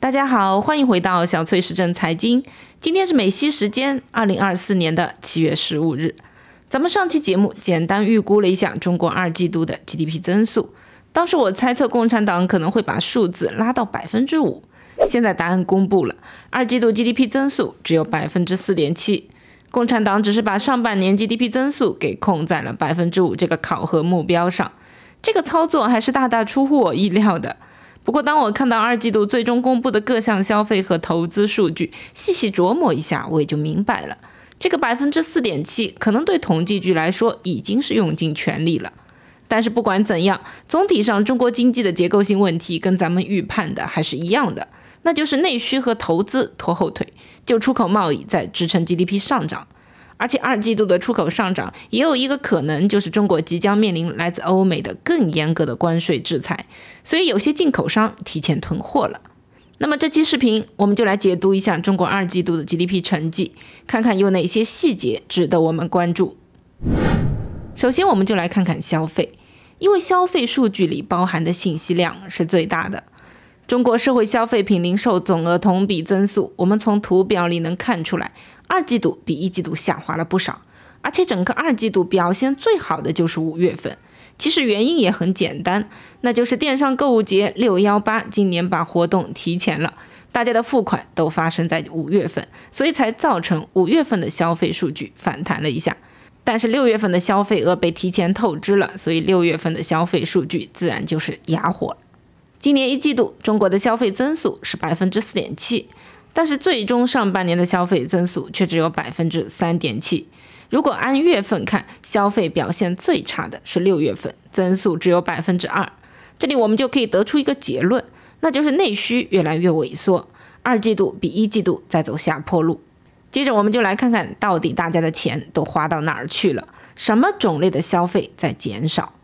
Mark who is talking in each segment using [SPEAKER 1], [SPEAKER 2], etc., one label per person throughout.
[SPEAKER 1] 大家好，欢迎回到小翠时政财经。今天是美西时间二零二四年的七月十五日。咱们上期节目简单预估了一下中国二季度的 GDP 增速，当时我猜测共产党可能会把数字拉到百分之五。现在答案公布了，二季度 GDP 增速只有百分之四点七。共产党只是把上半年 GDP 增速给控在了百分之五这个考核目标上，这个操作还是大大出乎我意料的。不过，当我看到二季度最终公布的各项消费和投资数据，细细琢磨一下，我也就明白了，这个百分之四点七可能对统计局来说已经是用尽全力了。但是不管怎样，总体上中国经济的结构性问题跟咱们预判的还是一样的，那就是内需和投资拖后腿，就出口贸易在支撑 GDP 上涨。而且二季度的出口上涨也有一个可能，就是中国即将面临来自欧美的更严格的关税制裁，所以有些进口商提前囤货了。那么这期视频我们就来解读一下中国二季度的 GDP 成绩，看看有哪些细节值得我们关注。首先，我们就来看看消费，因为消费数据里包含的信息量是最大的。中国社会消费品零售总额同比增速，我们从图表里能看出来，二季度比一季度下滑了不少，而且整个二季度表现最好的就是五月份。其实原因也很简单，那就是电商购物节六幺八今年把活动提前了，大家的付款都发生在五月份，所以才造成五月份的消费数据反弹了一下。但是六月份的消费额被提前透支了，所以六月份的消费数据自然就是哑火。今年一季度，中国的消费增速是百分之四点七，但是最终上半年的消费增速却只有百分之三点七。如果按月份看，消费表现最差的是六月份，增速只有百分之二。这里我们就可以得出一个结论，那就是内需越来越萎缩，二季度比一季度在走下坡路。接着我们就来看看到底大家的钱都花到哪儿去了，什么种类的消费在减少。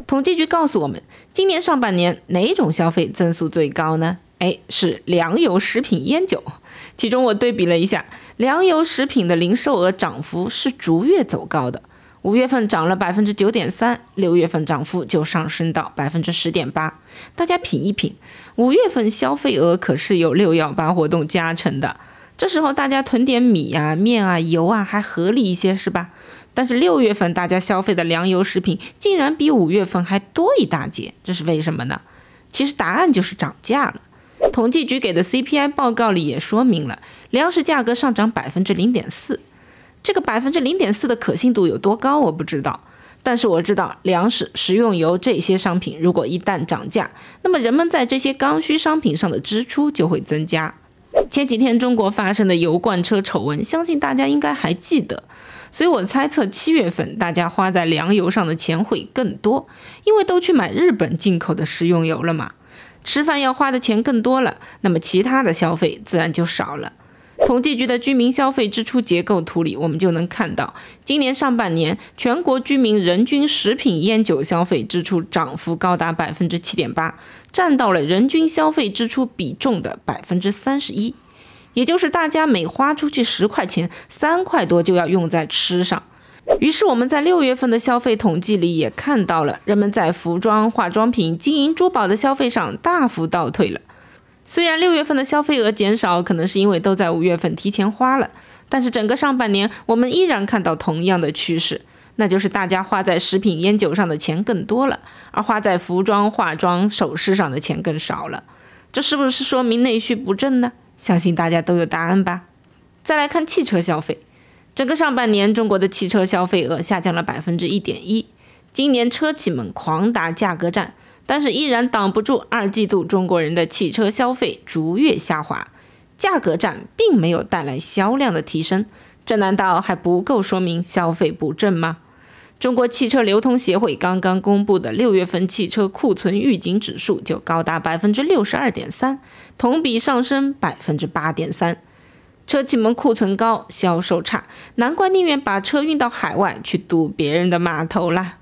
[SPEAKER 1] 统计局告诉我们，今年上半年哪种消费增速最高呢？哎，是粮油食品烟酒。其中我对比了一下，粮油食品的零售额涨幅是逐月走高的，五月份涨了百分之九点三，六月份涨幅就上升到百分之十点八。大家品一品，五月份消费额可是有六幺八活动加成的，这时候大家囤点米啊、面啊、油啊还合理一些，是吧？但是六月份大家消费的粮油食品竟然比五月份还多一大截，这是为什么呢？其实答案就是涨价了。统计局给的 CPI 报告里也说明了，粮食价格上涨百分之零点四。这个百分之零点四的可信度有多高，我不知道。但是我知道，粮食、食用油这些商品如果一旦涨价，那么人们在这些刚需商品上的支出就会增加。前几天中国发生的油罐车丑闻，相信大家应该还记得。所以我猜测，七月份大家花在粮油上的钱会更多，因为都去买日本进口的食用油了嘛，吃饭要花的钱更多了，那么其他的消费自然就少了。统计局的居民消费支出结构图里，我们就能看到，今年上半年全国居民人均食品、烟酒消费支出涨幅高达百分之七点八，占到了人均消费支出比重的百分之三十一。也就是大家每花出去十块钱，三块多就要用在吃上。于是我们在六月份的消费统计里也看到了，人们在服装、化妆品、金银珠宝的消费上大幅倒退了。虽然六月份的消费额减少，可能是因为都在五月份提前花了，但是整个上半年我们依然看到同样的趋势，那就是大家花在食品、烟酒上的钱更多了，而花在服装、化妆、首饰上的钱更少了。这是不是说明内需不振呢？相信大家都有答案吧。再来看汽车消费，整个上半年中国的汽车消费额下降了百分之一点一。今年车企们狂打价格战，但是依然挡不住二季度中国人的汽车消费逐月下滑。价格战并没有带来销量的提升，这难道还不够说明消费不振吗？中国汽车流通协会刚刚公布的六月份汽车库存预警指数就高达百分之六十二点三，同比上升百分之八点三。车企们库存高，销售差，难怪宁愿把车运到海外去堵别人的码头啦。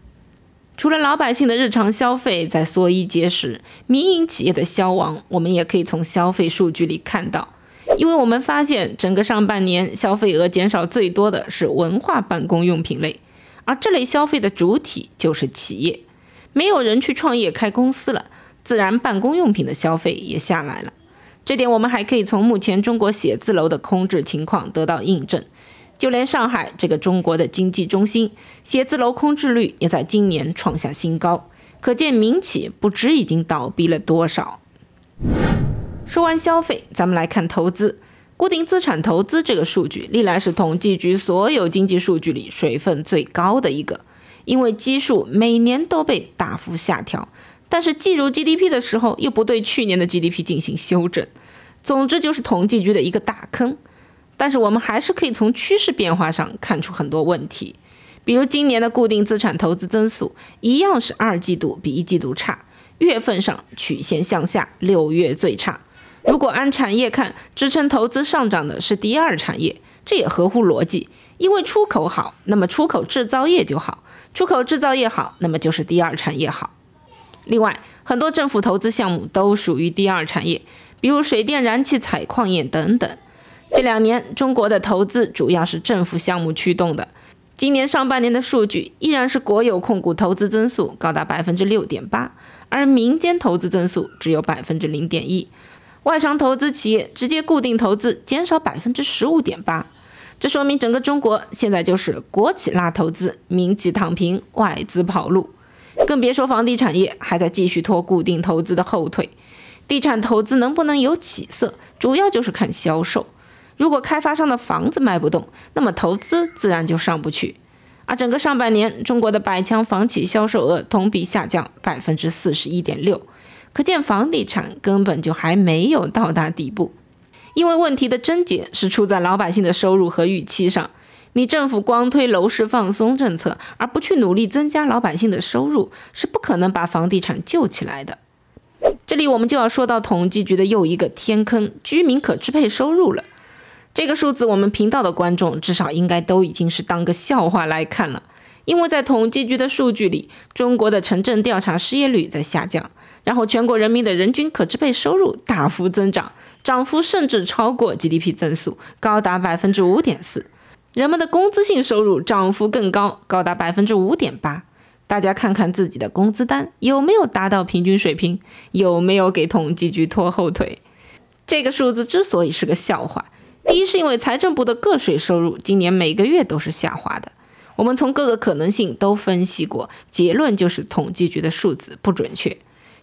[SPEAKER 1] 除了老百姓的日常消费在缩衣节食，民营企业的消亡，我们也可以从消费数据里看到。因为我们发现，整个上半年消费额减少最多的是文化办公用品类。而这类消费的主体就是企业，没有人去创业开公司了，自然办公用品的消费也下来了。这点我们还可以从目前中国写字楼的空置情况得到印证。就连上海这个中国的经济中心，写字楼空置率也在今年创下新高，可见民企不知已经倒闭了多少。说完消费，咱们来看投资。固定资产投资这个数据历来是统计局所有经济数据里水分最高的一个，因为基数每年都被大幅下调，但是计入 GDP 的时候又不对去年的 GDP 进行修正，总之就是统计局的一个大坑。但是我们还是可以从趋势变化上看出很多问题，比如今年的固定资产投资增速一样是二季度比一季度差，月份上曲线向下，六月最差。如果按产业看，支撑投资上涨的是第二产业，这也合乎逻辑。因为出口好，那么出口制造业就好；出口制造业好，那么就是第二产业好。另外，很多政府投资项目都属于第二产业，比如水电、燃气、采矿业等等。这两年中国的投资主要是政府项目驱动的，今年上半年的数据依然是国有控股投资增速高达百分之六点八，而民间投资增速只有百分之零点一。外商投资企业直接固定投资减少百分之十五点八，这说明整个中国现在就是国企拉投资，民企躺平，外资跑路，更别说房地产业还在继续拖固定投资的后腿。地产投资能不能有起色，主要就是看销售。如果开发商的房子卖不动，那么投资自然就上不去。而整个上半年，中国的百强房企销售额同比下降百分之四十一点六。可见房地产根本就还没有到达底部，因为问题的症结是出在老百姓的收入和预期上。你政府光推楼市放松政策，而不去努力增加老百姓的收入，是不可能把房地产救起来的。这里我们就要说到统计局的又一个天坑——居民可支配收入了。这个数字，我们频道的观众至少应该都已经是当个笑话来看了，因为在统计局的数据里，中国的城镇调查失业率在下降。然后全国人民的人均可支配收入大幅增长，涨幅甚至超过 GDP 增速，高达百分之五点四。人们的工资性收入涨幅更高，高达百分之五点八。大家看看自己的工资单有没有达到平均水平，有没有给统计局拖后腿？这个数字之所以是个笑话，第一是因为财政部的个税收入今年每个月都是下滑的。我们从各个可能性都分析过，结论就是统计局的数字不准确。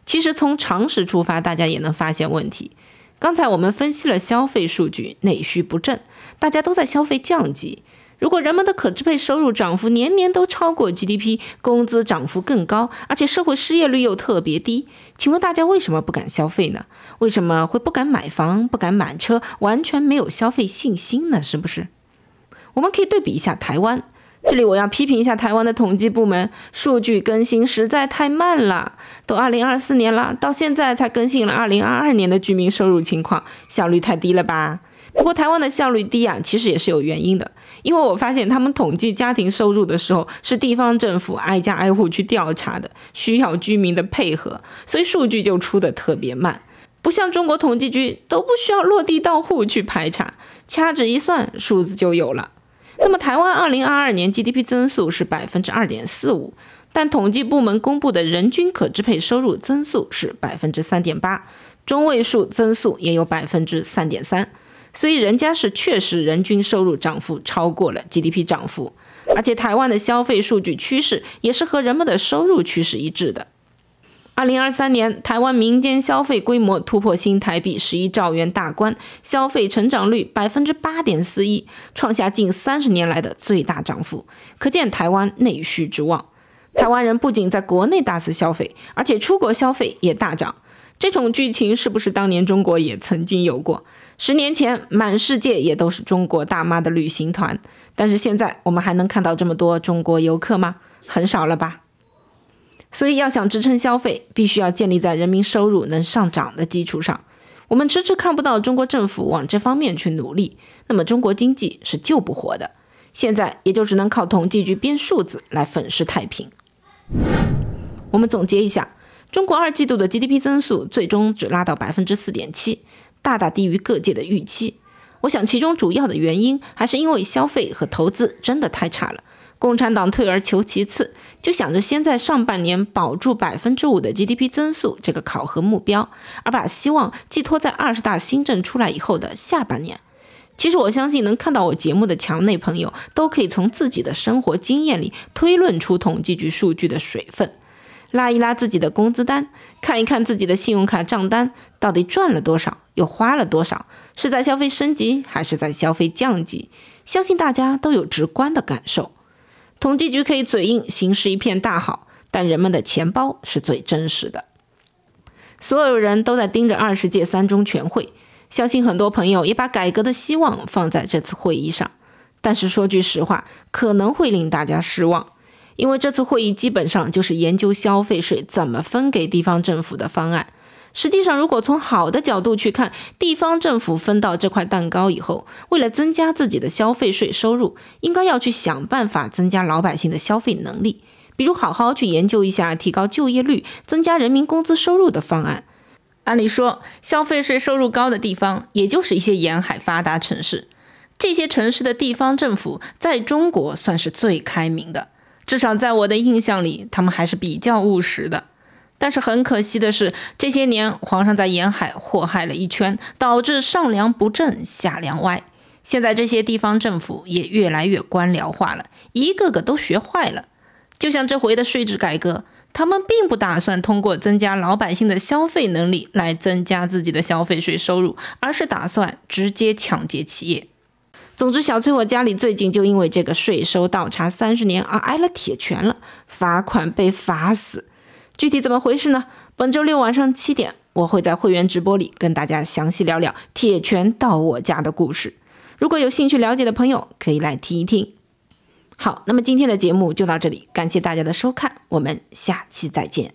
[SPEAKER 1] 其实从常识出发，大家也能发现问题。刚才我们分析了消费数据，内需不振，大家都在消费降级。如果人们的可支配收入涨幅年年都超过 GDP，工资涨幅更高，而且社会失业率又特别低，请问大家为什么不敢消费呢？为什么会不敢买房、不敢买车，完全没有消费信心呢？是不是？我们可以对比一下台湾。这里我要批评一下台湾的统计部门，数据更新实在太慢了，都二零二四年了，到现在才更新了二零二二年的居民收入情况，效率太低了吧？不过台湾的效率低啊，其实也是有原因的，因为我发现他们统计家庭收入的时候，是地方政府挨家挨户去调查的，需要居民的配合，所以数据就出的特别慢，不像中国统计局都不需要落地到户去排查，掐指一算，数字就有了。那么，台湾二零二二年 GDP 增速是百分之二点四五，但统计部门公布的人均可支配收入增速是百分之三点八，中位数增速也有百分之三点三。所以，人家是确实人均收入涨幅超过了 GDP 涨幅，而且台湾的消费数据趋势也是和人们的收入趋势一致的。二零二三年，台湾民间消费规模突破新台币十一兆元大关，消费成长率百分之八点四一，创下近三十年来的最大涨幅。可见台湾内需之旺。台湾人不仅在国内大肆消费，而且出国消费也大涨。这种剧情是不是当年中国也曾经有过？十年前，满世界也都是中国大妈的旅行团，但是现在我们还能看到这么多中国游客吗？很少了吧。所以要想支撑消费，必须要建立在人民收入能上涨的基础上。我们迟迟看不到中国政府往这方面去努力，那么中国经济是救不活的。现在也就只能靠统计局编数字来粉饰太平。我们总结一下，中国二季度的 GDP 增速最终只拉到百分之四点七，大大低于各界的预期。我想其中主要的原因还是因为消费和投资真的太差了。共产党退而求其次，就想着先在上半年保住百分之五的 GDP 增速这个考核目标，而把希望寄托在二十大新政出来以后的下半年。其实我相信，能看到我节目的墙内朋友，都可以从自己的生活经验里推论出统计局数据的水分。拉一拉自己的工资单，看一看自己的信用卡账单，到底赚了多少，又花了多少，是在消费升级还是在消费降级？相信大家都有直观的感受。统计局可以嘴硬，形势一片大好，但人们的钱包是最真实的。所有人都在盯着二十届三中全会，相信很多朋友也把改革的希望放在这次会议上。但是说句实话，可能会令大家失望，因为这次会议基本上就是研究消费税怎么分给地方政府的方案。实际上，如果从好的角度去看，地方政府分到这块蛋糕以后，为了增加自己的消费税收入，应该要去想办法增加老百姓的消费能力，比如好好去研究一下提高就业率、增加人民工资收入的方案。按理说，消费税收入高的地方，也就是一些沿海发达城市，这些城市的地方政府在中国算是最开明的，至少在我的印象里，他们还是比较务实的。但是很可惜的是，这些年皇上在沿海祸害了一圈，导致上梁不正下梁歪。现在这些地方政府也越来越官僚化了，一个个都学坏了。就像这回的税制改革，他们并不打算通过增加老百姓的消费能力来增加自己的消费税收入，而是打算直接抢劫企业。总之，小崔，我家里最近就因为这个税收倒查三十年而挨了铁拳了，罚款被罚死。具体怎么回事呢？本周六晚上七点，我会在会员直播里跟大家详细聊聊《铁拳到我家》的故事。如果有兴趣了解的朋友，可以来听一听。好，那么今天的节目就到这里，感谢大家的收看，我们下期再见。